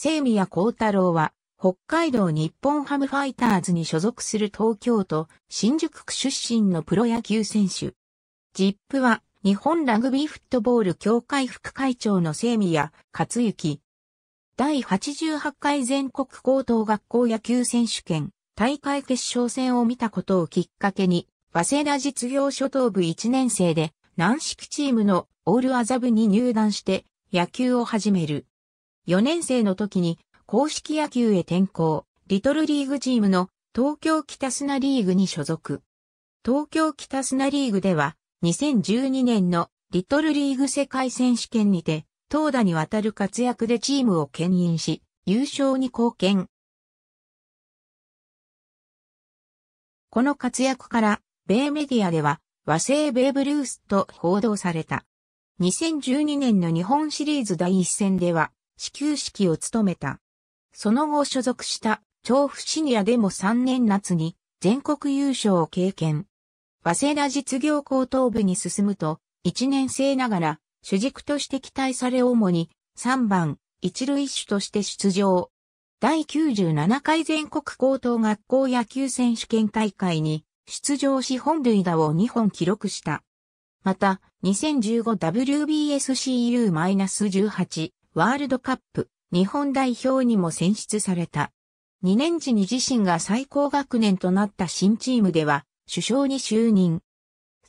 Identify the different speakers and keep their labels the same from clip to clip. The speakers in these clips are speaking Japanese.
Speaker 1: 清宮幸太郎は、北海道日本ハムファイターズに所属する東京都新宿区出身のプロ野球選手。ジップは、日本ラグビーフットボール協会副会長の清宮克幸。第88回全国高等学校野球選手権大会決勝戦を見たことをきっかけに、早稲田実業初等部1年生で軟式チームのオールアザブに入団して野球を始める。4年生の時に公式野球へ転向、リトルリーグチームの東京北砂リーグに所属。東京北砂リーグでは2012年のリトルリーグ世界選手権にて、投打にわたる活躍でチームを牽引し、優勝に貢献。この活躍から、米メディアでは、和製ベーブルースと報道された。2012年の日本シリーズ第一戦では、始球式を務めた。その後所属した調布シニアでも3年夏に全国優勝を経験。早稲田実業高等部に進むと、1年生ながら主軸として期待され主に3番一塁手として出場。第97回全国高等学校野球選手権大会に出場し本塁打を2本記録した。また、2015WBSCU-18 ワールドカップ日本代表にも選出された。2年時に自身が最高学年となった新チームでは首相に就任。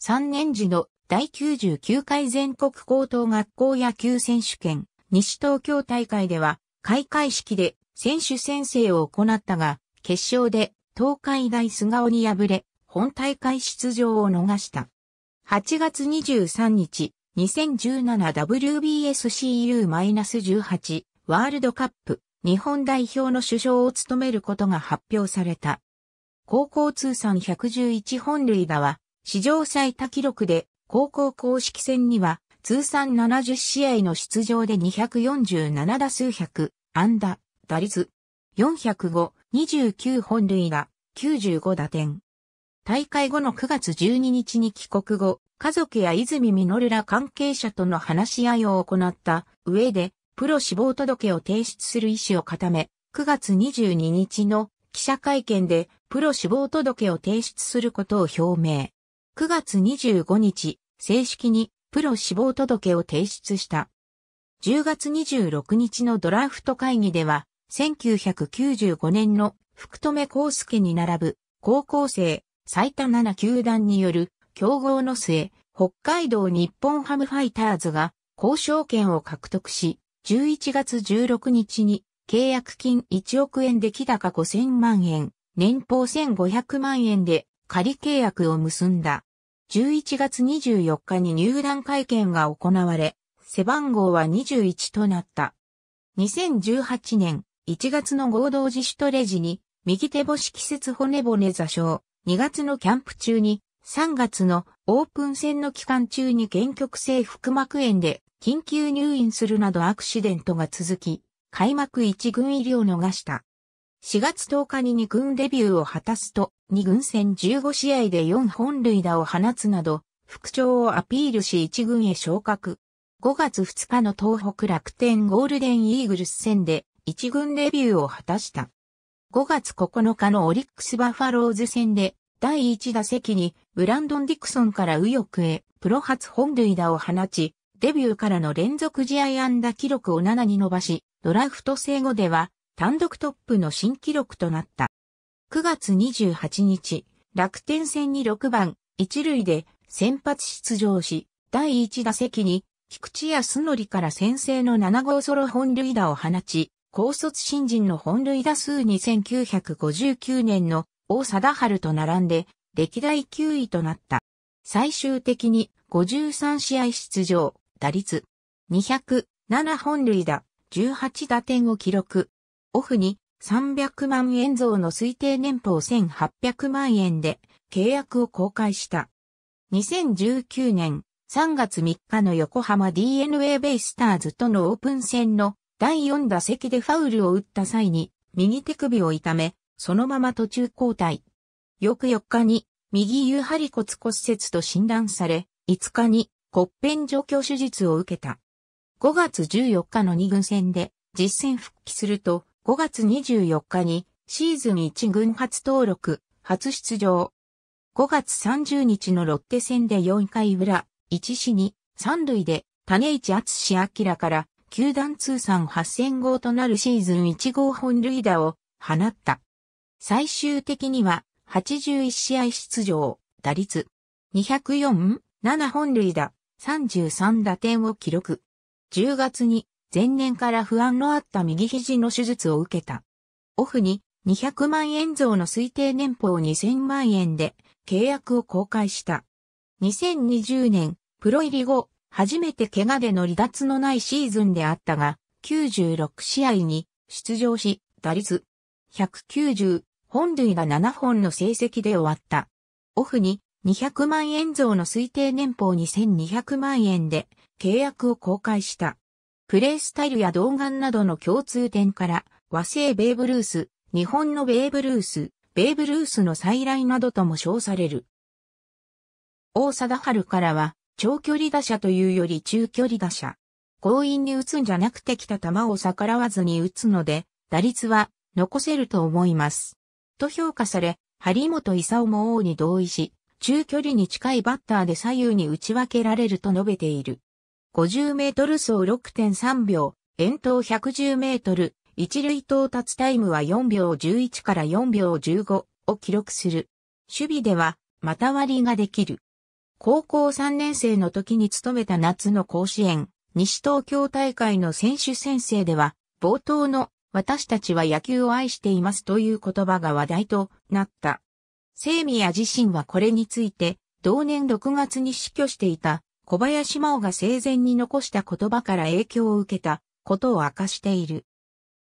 Speaker 1: 3年時の第99回全国高等学校野球選手権西東京大会では開会式で選手宣誓を行ったが決勝で東海大菅生に敗れ本大会出場を逃した。8月23日、2017WBSCU-18 ワールドカップ日本代表の首相を務めることが発表された。高校通算111本塁打は史上最多記録で高校公式戦には通算70試合の出場で247打数100安打打率405、29本塁打、95打点。大会後の9月12日に帰国後、家族や泉実ら関係者との話し合いを行った上で、プロ死亡届を提出する意思を固め、9月22日の記者会見でプロ死亡届を提出することを表明。9月25日、正式にプロ死亡届を提出した。10月26日のドラフト会議では、1995年の福留孝介に並ぶ高校生最多7球団による競合の末、北海道日本ハムファイターズが交渉権を獲得し、11月16日に契約金1億円出来高5000万円、年俸1500万円で仮契約を結んだ。11月24日に入団会見が行われ、背番号は21となった。2018年1月の合同自主トレ時に、右手星季節骨骨座礁、2月のキャンプ中に3月のオープン戦の期間中に原曲性腹膜炎で緊急入院するなどアクシデントが続き、開幕1軍入りを逃した。4月10日に2軍デビューを果たすと、2軍戦15試合で4本塁打を放つなど、復調をアピールし1軍へ昇格。5月2日の東北楽天ゴールデンイーグルス戦で1軍デビューを果たした。5月9日のオリックスバファローズ戦で第1打席にブランドン・ディクソンから右翼へ、プロ初本塁打を放ち、デビューからの連続試合安打記録を7に伸ばし、ドラフト制後では単独トップの新記録となった。9月28日、楽天戦に6番、1塁で先発出場し、第1打席に菊池康則から先制の7号ソロ本塁打を放ち、高卒新人の本塁打数に1959年の大貞治と並んで歴代9位となった。最終的に53試合出場、打率207本塁打、18打点を記録。オフに300万円増の推定年俸1800万円で契約を公開した。2019年3月3日の横浜 DNA ベイスターズとのオープン戦の第4打席でファウルを打った際に右手首を痛め、そのまま途中交代。翌4日に右右張骨骨折と診断され、5日に骨片除去手術を受けた。5月14日の2軍戦で実戦復帰すると5月24日にシーズン1軍初登録、初出場。5月30日のロッテ戦で4回裏、1死に3塁で種市厚志明から球団通算8000号となるシーズン1号本塁打を放った。最終的には81試合出場、打率、204、7本塁打、33打点を記録。10月に前年から不安のあった右肘の手術を受けた。オフに200万円増の推定年俸2000万円で契約を公開した。2020年、プロ入り後、初めて怪我での離脱のないシーズンであったが、96試合に出場し、打率190、本塁が7本の成績で終わった。オフに200万円増の推定年俸2200万円で契約を公開した。プレイスタイルや動画などの共通点から和製ベーブルース、日本のベーブルース、ベーブルースの再来などとも称される。大貞治からは長距離打者というより中距離打者。強引に打つんじゃなくて来た球を逆らわずに打つので、打率は残せると思います。と評価され、張本勲も王に同意し、中距離に近いバッターで左右に打ち分けられると述べている。50メートル走6.3秒、遠投110メートル、一塁到達タイムは4秒11から4秒15を記録する。守備では、また割りができる。高校3年生の時に勤めた夏の甲子園、西東京大会の選手宣誓では、冒頭の私たちは野球を愛していますという言葉が話題となった。セイミア自身はこれについて、同年6月に死去していた小林真央が生前に残した言葉から影響を受けたことを明かしている。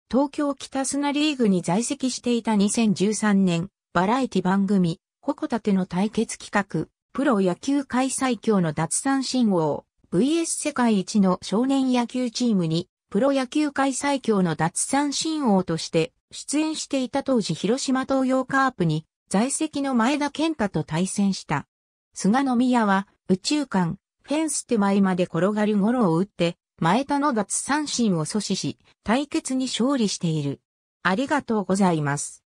Speaker 1: 東京北砂リーグに在籍していた2013年、バラエティ番組、ホコタテの対決企画、プロ野球開催協の脱三振王、VS 世界一の少年野球チームにプロ野球界最強の脱三振王として出演していた当時広島東洋カープに在籍の前田健太と対戦した。菅野宮は宇宙間、フェンス手前まで転がるゴロを打って、前田の脱三振を阻止し、対決に勝利している。ありがとうございます。